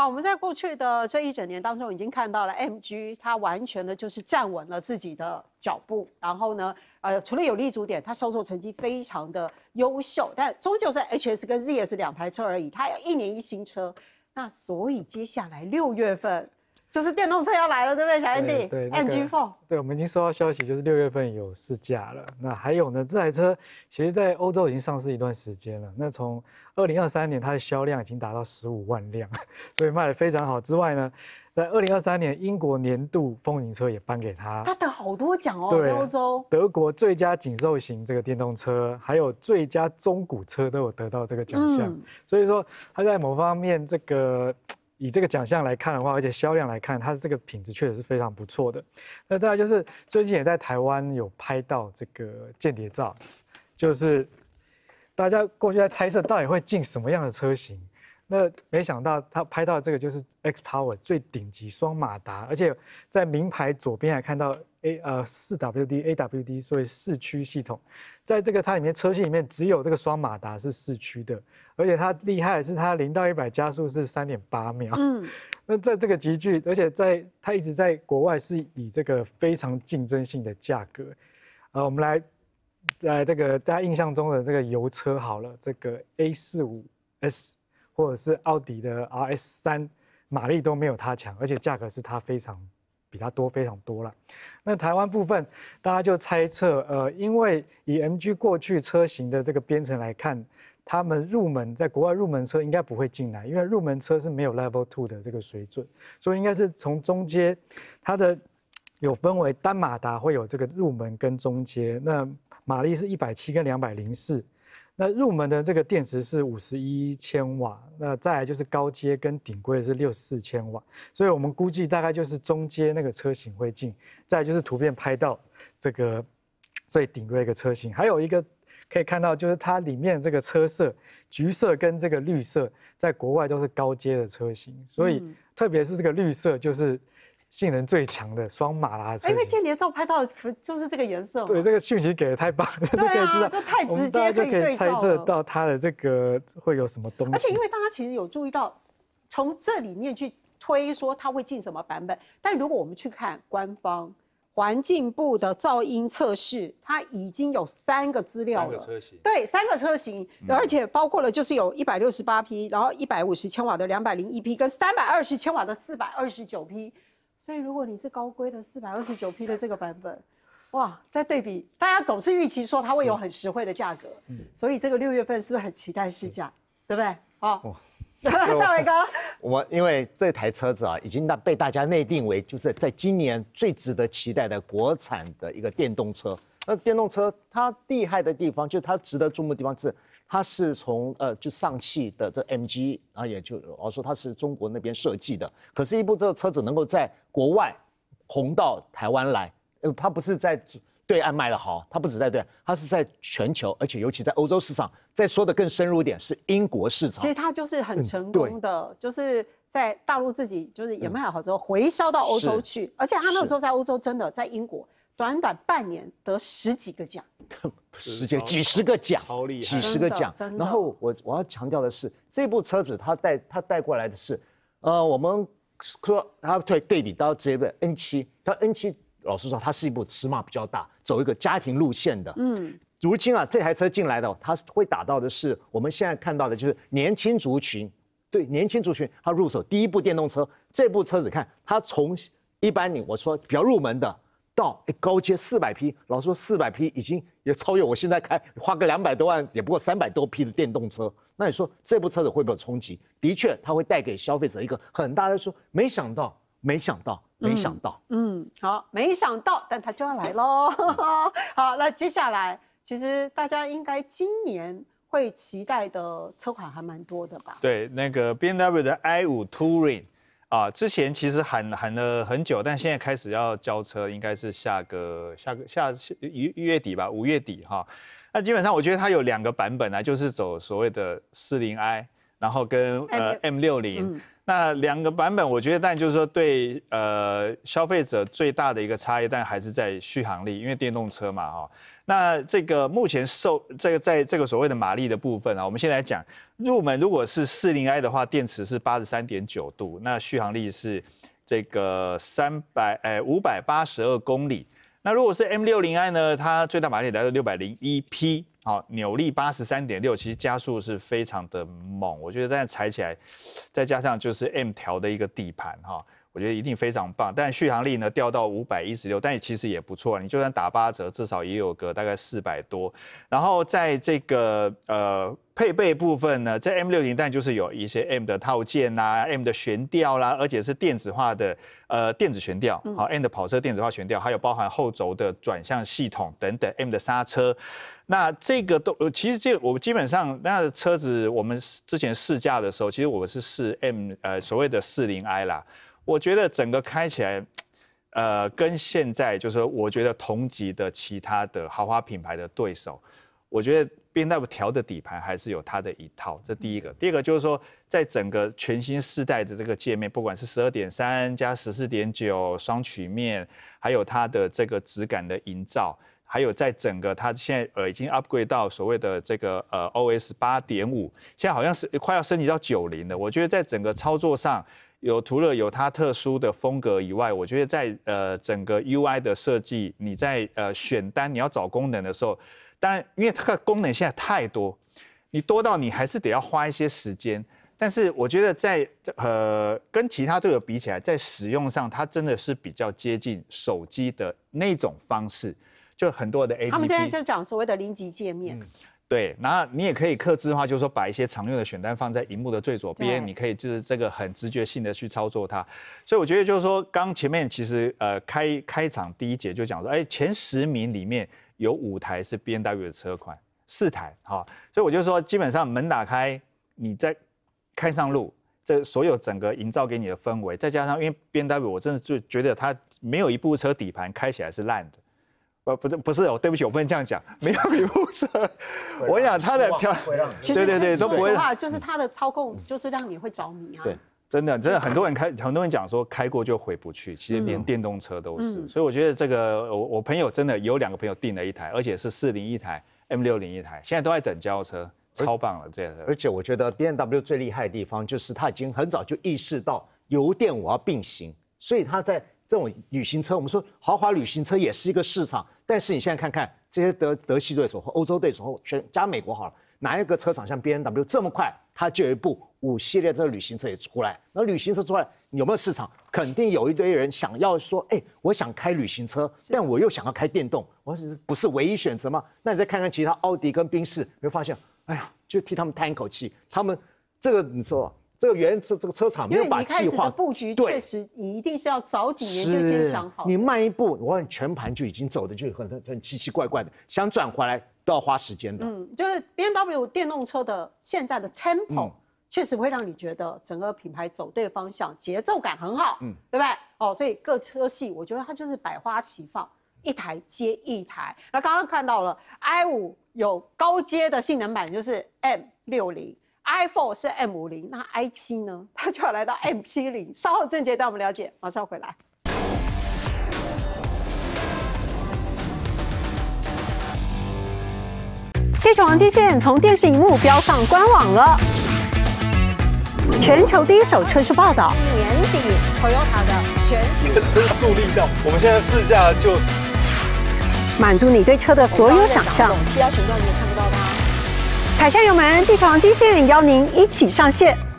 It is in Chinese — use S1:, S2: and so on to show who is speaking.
S1: 好，我们在过去的这一整年当中，已经看到了 MG 它完全的就是站稳了自己的脚步。然后呢，呃，除了有立足点，它销售成绩非常的优秀，但终究是 HS 跟 ZS 两台车而已，它要一年一新车。那所以接下来六月份。就是电动车要来了，对不对，小 Andy？对，MG Four。
S2: 对，我们已经收到消息，就是六月份有试驾了。那还有呢，这台车其实，在欧洲已经上市一段时间了。那从二零二三年，它的销量已经达到十五万辆，所以卖的非常好。之外呢，在二零二三年，英国年度风云车也颁给他，他得
S1: 好多奖哦，在欧洲，
S2: 德国最佳紧凑型这个电动车，还有最佳中古车都有得到这个奖项。所以说，他在某方面这个。以这个奖项来看的话，而且销量来看，它这个品质确实是非常不错的。那再来就是最近也在台湾有拍到这个间谍照，就是大家过去在猜测到底会进什么样的车型，那没想到他拍到这个就是 X Power 最顶级双马达，而且在名牌左边还看到。A 呃四 WD AWD 所以四驱系统，在这个它里面车系里面只有这个双马达是四驱的，而且它厉害是它零到一百加速是三点八秒。嗯，那在这个极具，而且在它一直在国外是以这个非常竞争性的价格，呃，我们来在这个大家印象中的这个油车好了，这个 A 四五 S 或者是奥迪的 RS 三，马力都没有它强，而且价格是它非常。比它多非常多了。那台湾部分，大家就猜测，呃，因为以 MG 过去车型的这个编程来看，他们入门在国外入门车应该不会进来，因为入门车是没有 Level Two 的这个水准，所以应该是从中阶，它的有分为单马达会有这个入门跟中阶，那马力是一百七跟两百零四。那入门的这个电池是五十一千瓦，那再来就是高阶跟顶规的是六四千瓦，所以我们估计大概就是中阶那个车型会进，再就是图片拍到这个最顶规一个车型，还有一个可以看到就是它里面这个车色，橘色跟这个绿色在国外都是高阶的车型，所以特别是这个绿色就是。性能最强的双马拉车，因为间
S1: 谍照拍到可就是这个颜色。对，
S2: 这个讯息给的太棒了，就可以知
S1: 道。对啊，就太直接，可以猜测到
S2: 它的这个会有什么东西。而且因为
S1: 大家其实有注意到，从这里面去推说它会进什么版本，但如果我们去看官方环境部的噪音测试，它已经有三个资料了，对，三个车型，而且包括了就是有一百六十八匹，然后百五十千瓦的百零一匹跟三百二十千瓦的四百二十九匹。所以，如果你是高规的四百二十九 P 的这个版本，哇，在对比，大家总是预期说它会有很实惠的价格，嗯，所以这个六月份是不是很期待试驾，对不对？哦，大伟哥，
S3: 我因为这台车子啊，已经被大家内定为就是在今年最值得期待的国产的一个电动车。那电动车它厉害的地方，就它值得注目的地方是。它是从呃，就上汽的这 MG 啊，也就我说它是中国那边设计的。可是，一部这个车子能够在国外红到台湾来，呃，它不是在对岸卖的好，它不止在对岸，它是在全球，而且尤其在欧洲市场。再说的更深入一点，是英国市场。其实
S1: 它就是很成功的，就是在大陆自己就是也卖得好之后，回销到欧洲去，而且它那时候在欧洲真的在英国。短短半年得十几个奖，
S3: 十几几十个奖，几十个奖。然后我我要强调的是，这部车子它带它带过来的是，呃，我们说它对对比到这个 N7，它 N7 老实说它是一部尺码比较大、走一个家庭路线的。嗯，如今啊这台车进来的，它会打到的是我们现在看到的就是年轻族群，对年轻族群它入手第一部电动车。这部车子看它从一般你我说比较入门的。一高阶四百匹，老说四百匹已经也超越我现在开，花个两百多万也不过三百多匹的电动车。那你说这部车子会不会冲击？的确，它会带给消费者一个很大的说，没想到，没想到，没想到。
S1: 嗯，好，没想到，但它就要来喽。好，那接下来其实大家应该今年会期待的车款还蛮多的吧？
S4: 对，那个宾 W 的 I 五 Touring。啊，之前其实喊喊了很久，但现在开始要交车，应该是下个下个下下一月底吧，五月底哈。那基本上我觉得它有两个版本啊，就是走所谓的四零 i。然后跟呃 M60，那两个版本，我觉得但就是说对呃消费者最大的一个差异，但还是在续航力，因为电动车嘛哈。那这个目前售这个在这个所谓的马力的部分啊，我们先来讲入门如果是 40i 的话，电池是八十三点九度，那续航力是这个三百呃五百八十二公里。那如果是 M60i 呢，它最大马力达到六百零一匹。好，扭力八十三点六，其实加速是非常的猛，我觉得但踩起来，再加上就是 M 调的一个底盘，哈。我觉得一定非常棒，但续航力呢掉到五百一十六，但其实也不错。你就算打八折，至少也有个大概四百多。然后在这个呃配备部分呢，在 M 六零，但就是有一些 M 的套件啦，M 的悬吊啦，而且是电子化的呃电子悬吊，好 M 的跑车电子化悬吊，还有包含后轴的转向系统等等 M 的刹车。那这个都其实这我们基本上那车子我们之前试驾的时候，其实我是试 M 呃所谓的四零 I 啦。我觉得整个开起来，呃，跟现在就是说，我觉得同级的其他的豪华品牌的对手，我觉得宾利调的底盘还是有它的一套。这第一个，第二个就是说，在整个全新世代的这个界面，不管是十二点三加十四点九双曲面，还有它的这个质感的营造，还有在整个它现在呃已经 upgrade 到所谓的这个呃 O S 八点五，现在好像是快要升级到九零了。我觉得在整个操作上。有除了有它特殊的风格以外，我觉得在呃整个 UI 的设计，你在呃选单你要找功能的时候，然因为它的功能现在太多，你多到你还是得要花一些时间。但是我觉得在呃跟其他队友比起来，在使用上，它真的是比较接近手机的那种方式，就很多的 A P P。他们现在就
S1: 讲所谓的零级界面。
S4: 对，那你也可以克制的话，就是说把一些常用的选单放在荧幕的最左边，你可以就是这个很直觉性的去操作它。所以我觉得就是说，刚前面其实呃开开场第一节就讲说，哎，前十名里面有五台是 B N W 的车款，四台哦，所以我就说，基本上门打开，你在开上路，这所有整个营造给你的氛围，再加上因为 B N W，我真的就觉得它没有一部车底盘开起来是烂的。不是，不是，我对不起，我不能这样讲，没有米布车。我跟你讲，它的漂，对对对，都不会。话
S1: 就是他的操控，就是让你会着迷。对，
S4: 真的，真的，很多人开，很多人讲说开过就回不去，其实连电动车都是。所以我觉得这个，我我朋友真的有两个朋友订了一台，而且是四零一台，M 六零一台，现在都在等交车，超棒了这车。
S3: 而且我觉得 B N W 最厉害的地方就是它已经很早就意识到油电我要并行，所以它在。这种旅行车，我们说豪华旅行车也是一个市场，但是你现在看看这些德德系对手和欧洲对手，或全加美国好了，哪一个车厂像 B N W 这么快，它就有一部五系列这个旅行车也出来？那旅行车出来有没有市场？肯定有一堆人想要说，哎，我想开旅行车，但我又想要开电动，我这不是唯一选择吗？那你再看看其他奥迪跟宾士，你会发现，哎呀，就替他们叹一口气，他们这个你说。这个原车这个车厂没有把计划布局，确实
S1: 你一定是要早几年就先想好。你
S3: 慢一步，我看全盘就已经走的就很很奇奇怪怪的，想转回来都要花时间的。嗯，
S1: 就是 B M W 电动车的现在的 Tempo 确实会让你觉得整个品牌走对方向，节奏感很好，嗯，对不对？哦，所以各车系我觉得它就是百花齐放，一台接一台。那刚刚看到了 i 五有高阶的性能版，就是 M 六零。i p h o n e 是 M50，那 i7 呢？它就要来到 M70。稍后正节带我们了解，马上回来。地球黄金线从电视荧幕飙上官网了，全球第一手车市报道。年底朋友卡的全新车速力道。我们现在试驾就满足你对车的所有想象。其他旋转你也看不到。踩下油门，地床器人邀您一起上线。